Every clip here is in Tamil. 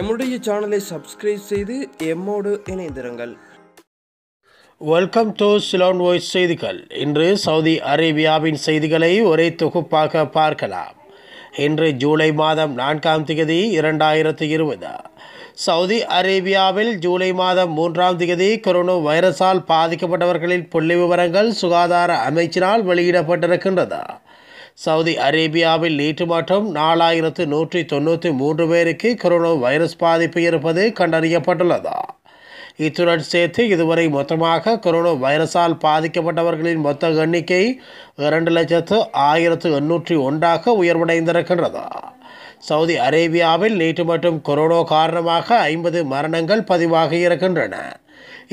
எம்முடைய சேனலை சப்ஸ்கிரைப் செய்து எம்மோடு இணைந்திருங்கள் வெல்கம் டு சிலோன் வாய்ஸ் செய்திகள் இன்று சவுதி அரேபியாவின் செய்திகளை ஒரே தொகுப்பாக பார்க்கலாம் இன்று ஜூலை மாதம் நான்காம் திகதி இரண்டாயிரத்து இருபது சவுதி அரேபியாவில் ஜூலை மாதம் மூன்றாம் திகதி கொரோனா வைரஸால் பாதிக்கப்பட்டவர்களின் புள்ளி விவரங்கள் சுகாதார அமைச்சினால் வெளியிடப்பட்டிருக்கின்றதா சவுதி அரேபியாவில் நேற்று மட்டும் நாலாயிரத்து நூற்றி தொண்ணூற்றி மூன்று பேருக்கு கொரோனா வைரஸ் பாதிப்பு இருப்பது கண்டறியப்பட்டுள்ளது இத்துடன் சேர்த்து இதுவரை மொத்தமாக கொரோனா வைரஸால் பாதிக்கப்பட்டவர்களின் மொத்த எண்ணிக்கை இரண்டு லட்சத்து ஆயிரத்து எண்ணூற்றி ஒன்றாக உயர்வடைந்திருக்கின்றது சவுதி அரேபியாவில் நேற்று மற்றும் கொரோனா காரணமாக ஐம்பது மரணங்கள் பதிவாக இருக்கின்றன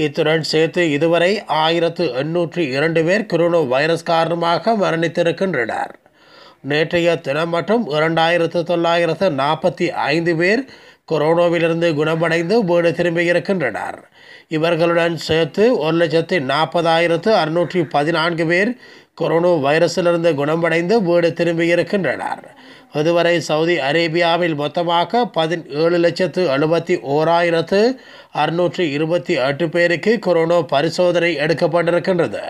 இத்துடன் சேர்த்து இதுவரை ஆயிரத்து எண்ணூற்றி இரண்டு பேர் கொரோனா வைரஸ் காரணமாக மரணித்திருக்கின்றனர் நேற்றைய தினம் மட்டும் இரண்டாயிரத்து தொள்ளாயிரத்து நாற்பத்தி ஐந்து பேர் கொரோனாவிலிருந்து குணமடைந்து வீடு திரும்பியிருக்கின்றனர் இவர்களுடன் சேர்த்து ஒரு லட்சத்து நாற்பதாயிரத்து அறுநூற்றி பதினான்கு பேர் கொரோனா வைரஸிலிருந்து குணமடைந்து வீடு திரும்பியிருக்கின்றனர் இதுவரை சவுதி அரேபியாவில் மொத்தமாக பதினேழு லட்சத்து எழுபத்தி ஓராயிரத்து அறுநூற்றி இருபத்தி எட்டு பேருக்கு கொரோனா பரிசோதனை எடுக்கப்பட்டிருக்கின்றது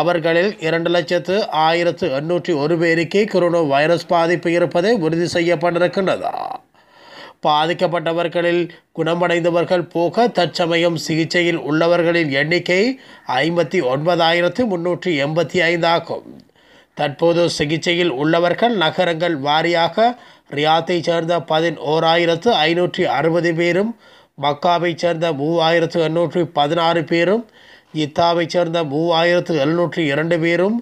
அவர்களில் இரண்டு லட்சத்து ஆயிரத்து எண்ணூற்றி ஒரு பேருக்கு கொரோனா வைரஸ் பாதிப்பு இருப்பது உறுதி செய்யப்பட்டிருக்கின்றது பாதிக்கப்பட்டவர்களில் குணமடைந்தவர்கள் போக தற்சமயம் சிகிச்சையில் உள்ளவர்களின் எண்ணிக்கை ஐம்பத்தி ஒன்பதாயிரத்து முன்னூற்றி எண்பத்தி ஐந்தாகும் தற்போது சிகிச்சையில் உள்ளவர்கள் நகரங்கள் வாரியாக ரியாத்தை சேர்ந்த பதினோராயிரத்து ஐநூற்றி அறுபது பேரும் மக்காவை சேர்ந்த மூவாயிரத்து எண்ணூற்றி பதினாறு பேரும் இத்தாவைச் சேர்ந்த மூவாயிரத்து எழுநூற்றி இரண்டு பேரும்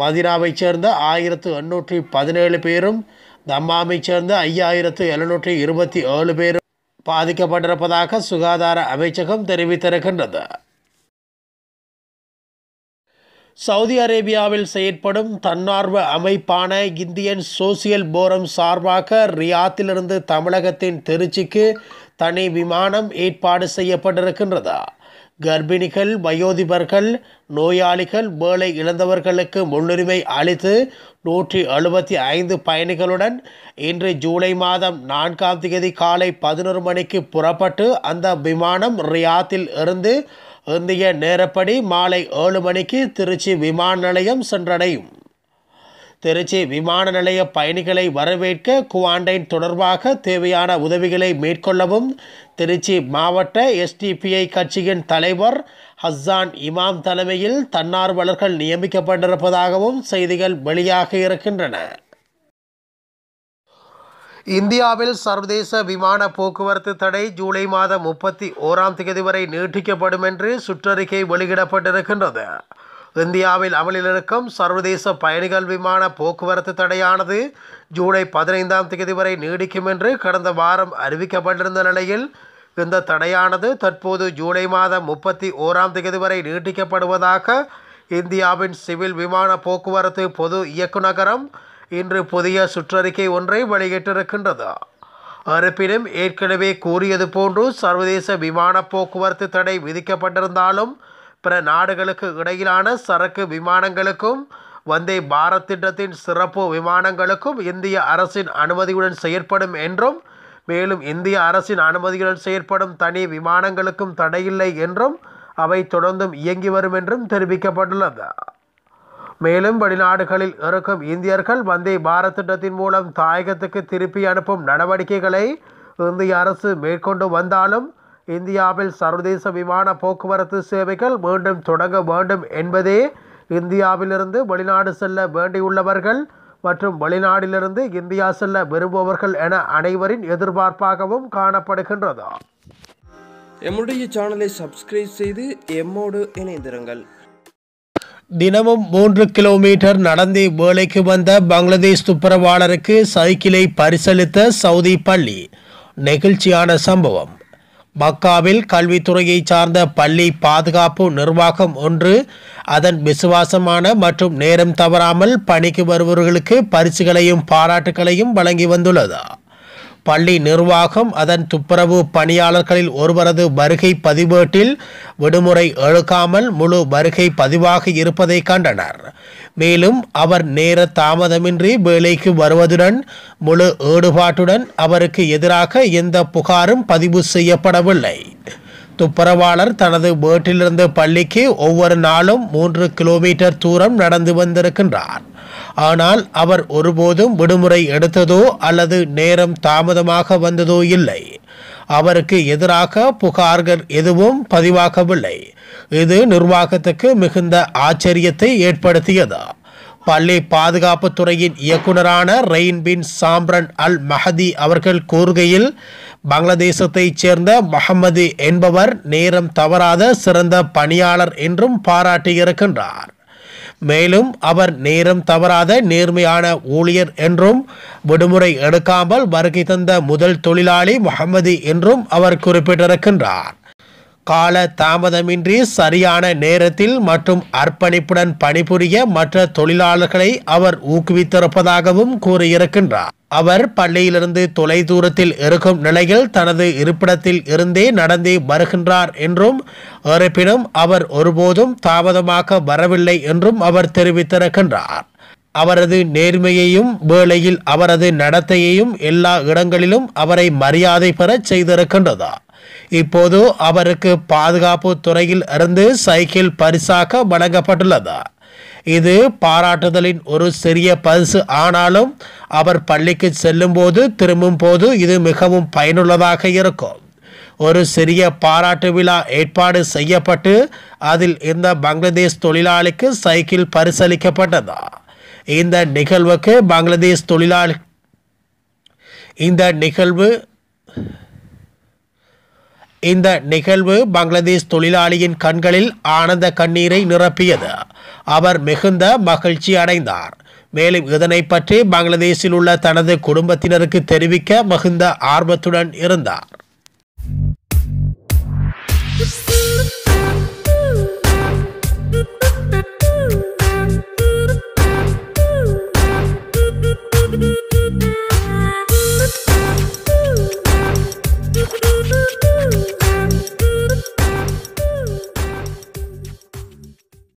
மதினாவைச் சேர்ந்த ஆயிரத்து எண்ணூற்றி பதினேழு பேரும் தம்மாமைச் சேர்ந்த ஐயாயிரத்து எழுநூற்றி இருபத்தி ஏழு பேரும் பாதிக்கப்பட்டிருப்பதாக சுகாதார அமைச்சகம் தெரிவித்திருக்கின்றது சவுதி அரேபியாவில் செயற்படும் தன்னார்வ அமைப்பான இந்தியன் சோசியல் போரம் சார்பாக ரியாத்திலிருந்து தமிழகத்தின் திருச்சிக்கு தனி விமானம் ஏற்பாடு செய்யப்பட்டிருக்கின்றது கர்ப்பிணிகள் வயோதிபர்கள் நோயாளிகள் வேலை இழந்தவர்களுக்கு முன்னுரிமை அளித்து நூற்றி எழுபத்தி ஐந்து பயணிகளுடன் இன்று ஜூலை மாதம் நான்காம் தேதி காலை பதினொரு மணிக்கு புறப்பட்டு அந்த விமானம் ரியாத்தில் இருந்து இந்திய நேரப்படி மாலை ஏழு மணிக்கு திருச்சி விமான நிலையம் சென்றடையும் திருச்சி விமான நிலைய பயணிகளை வரவேற்க குவாண்டைன் தொடர்பாக தேவையான உதவிகளை மேற்கொள்ளவும் திருச்சி மாவட்ட எஸ்டிபிஐ கட்சியின் தலைவர் ஹஸ்ஸான் இமாம் தலைமையில் தன்னார்வலர்கள் நியமிக்கப்பட்டிருப்பதாகவும் செய்திகள் வெளியாக இருக்கின்றன இந்தியாவில் சர்வதேச விமான போக்குவரத்து தடை ஜூலை மாதம் முப்பத்தி ஓராம் தேதி வரை நீட்டிக்கப்படும் என்று சுற்றறிக்கை வெளியிடப்பட்டிருக்கின்றது இந்தியாவில் அமலில் இருக்கும் சர்வதேச பயணிகள் விமான போக்குவரத்து தடையானது ஜூலை பதினைந்தாம் தேதி வரை நீடிக்கும் என்று கடந்த வாரம் அறிவிக்கப்பட்டிருந்த நிலையில் இந்த தடையானது தற்போது ஜூலை மாதம் முப்பத்தி ஓராம் தேதி வரை நீட்டிக்கப்படுவதாக இந்தியாவின் சிவில் விமான போக்குவரத்து பொது இயக்குநகரம் இன்று புதிய சுற்றறிக்கை ஒன்றை வெளியிட்டிருக்கின்றது இருப்பினும் ஏற்கனவே கூறியது போன்று சர்வதேச விமான போக்குவரத்து தடை விதிக்கப்பட்டிருந்தாலும் பிற நாடுகளுக்கு இடையிலான சரக்கு விமானங்களுக்கும் வந்தே பாரத் திட்டத்தின் சிறப்பு விமானங்களுக்கும் இந்திய அரசின் அனுமதியுடன் செயற்படும் என்றும் மேலும் இந்திய அரசின் அனுமதியுடன் செயற்படும் தனி விமானங்களுக்கும் தடையில்லை என்றும் அவை தொடர்ந்தும் இயங்கி வரும் என்றும் தெரிவிக்கப்பட்டுள்ளது மேலும் வெளிநாடுகளில் இருக்கும் இந்தியர்கள் வந்தே பாரத் திட்டத்தின் மூலம் தாயகத்துக்கு திருப்பி அனுப்பும் நடவடிக்கைகளை இந்திய அரசு மேற்கொண்டு வந்தாலும் இந்தியாவில் சர்வதேச விமான போக்குவரத்து சேவைகள் மீண்டும் தொடங்க வேண்டும் என்பதே இந்தியாவிலிருந்து வெளிநாடு செல்ல வேண்டியுள்ளவர்கள் மற்றும் வெளிநாடிலிருந்து இந்தியா செல்ல விரும்புபவர்கள் என அனைவரின் எதிர்பார்ப்பாகவும் காணப்படுகின்றது எம்முடைய சேனலை சப்ஸ்கிரைப் செய்து எம்மோடு இணைந்திருங்கள் தினமும் மூன்று கிலோமீட்டர் நடந்து வேலைக்கு வந்த பங்களாதேஷ் துப்புரவாளருக்கு சைக்கிளை பரிசளித்த சவுதி பள்ளி நெகிழ்ச்சியான சம்பவம் மக்காவில் கல்வித்துறையை சார்ந்த பள்ளி பாதுகாப்பு நிர்வாகம் ஒன்று அதன் விசுவாசமான மற்றும் நேரம் தவறாமல் பணிக்கு வருபவர்களுக்கு பரிசுகளையும் பாராட்டுகளையும் வழங்கி வந்துள்ளது பள்ளி நிர்வாகம் அதன் துப்புரவு பணியாளர்களில் ஒருவரது வருகை பதிவேட்டில் விடுமுறை எழுக்காமல் முழு வருகை பதிவாக இருப்பதை கண்டனர் மேலும் அவர் நேர தாமதமின்றி வேலைக்கு வருவதுடன் முழு ஈடுபாட்டுடன் அவருக்கு எதிராக எந்த புகாரும் பதிவு செய்யப்படவில்லை துப்புரவாளர் தனது வீட்டிலிருந்து பள்ளிக்கு ஒவ்வொரு நாளும் மூன்று கிலோமீட்டர் தூரம் நடந்து வந்திருக்கின்றார் ஆனால் அவர் ஒருபோதும் விடுமுறை எடுத்ததோ அல்லது நேரம் தாமதமாக வந்ததோ இல்லை அவருக்கு எதிராக புகார்கள் எதுவும் பதிவாகவில்லை இது நிர்வாகத்துக்கு மிகுந்த ஆச்சரியத்தை ஏற்படுத்தியது பள்ளி பாதுகாப்பு துறையின் இயக்குநரான ரெயின்பின் சாம்ரன் அல் மஹதி அவர்கள் கூறுகையில் பங்களாதேசத்தைச் சேர்ந்த மஹமது என்பவர் நேரம் தவறாத சிறந்த பணியாளர் என்றும் பாராட்டியிருக்கின்றார் மேலும் அவர் நேரம் தவறாத நேர்மையான ஊழியர் என்றும் விடுமுறை எடுக்காமல் வருகை தந்த முதல் தொழிலாளி முகமது என்றும் அவர் குறிப்பிட்டிருக்கின்றார் கால தாமதமின்றி சரியான நேரத்தில் மற்றும் அர்ப்பணிப்புடன் பணிபுரிய மற்ற தொழிலாளர்களை அவர் ஊக்குவித்திருப்பதாகவும் கூறியிருக்கின்றார் அவர் பள்ளியிலிருந்து தொலை தூரத்தில் இருக்கும் நிலையில் தனது இருப்பிடத்தில் இருந்தே நடந்து வருகின்றார் என்றும் இருப்பினும் அவர் ஒருபோதும் தாமதமாக வரவில்லை என்றும் அவர் தெரிவித்திருக்கின்றார் அவரது நேர்மையையும் வேளையில் அவரது நடத்தையையும் எல்லா இடங்களிலும் அவரை மரியாதை பெறச் செய்திருக்கின்றதா இப்போது அவருக்கு பாதுகாப்பு துறையில் இருந்து சைக்கிள் பரிசாக வழங்கப்பட்டுள்ளது இது பாராட்டுதலின் ஒரு சிறிய பரிசு ஆனாலும் அவர் பள்ளிக்கு போது திரும்பும் போது இது மிகவும் பயனுள்ளதாக இருக்கும் ஒரு சிறிய பாராட்டு விழா ஏற்பாடு செய்யப்பட்டு அதில் இந்த பங்களாதேஷ் தொழிலாளிக்கு சைக்கிள் பரிசளிக்கப்பட்டதா இந்த நிகழ்வுக்கு பங்களாதேஷ் தொழிலாளி இந்த நிகழ்வு இந்த நிகழ்வு பங்களாதேஷ் தொழிலாளியின் கண்களில் ஆனந்த கண்ணீரை நிரப்பியது அவர் மிகுந்த மகிழ்ச்சி அடைந்தார் மேலும் இதனை பற்றி பங்களாதேஷில் உள்ள தனது குடும்பத்தினருக்கு தெரிவிக்க மிகுந்த ஆர்வத்துடன் இருந்தார்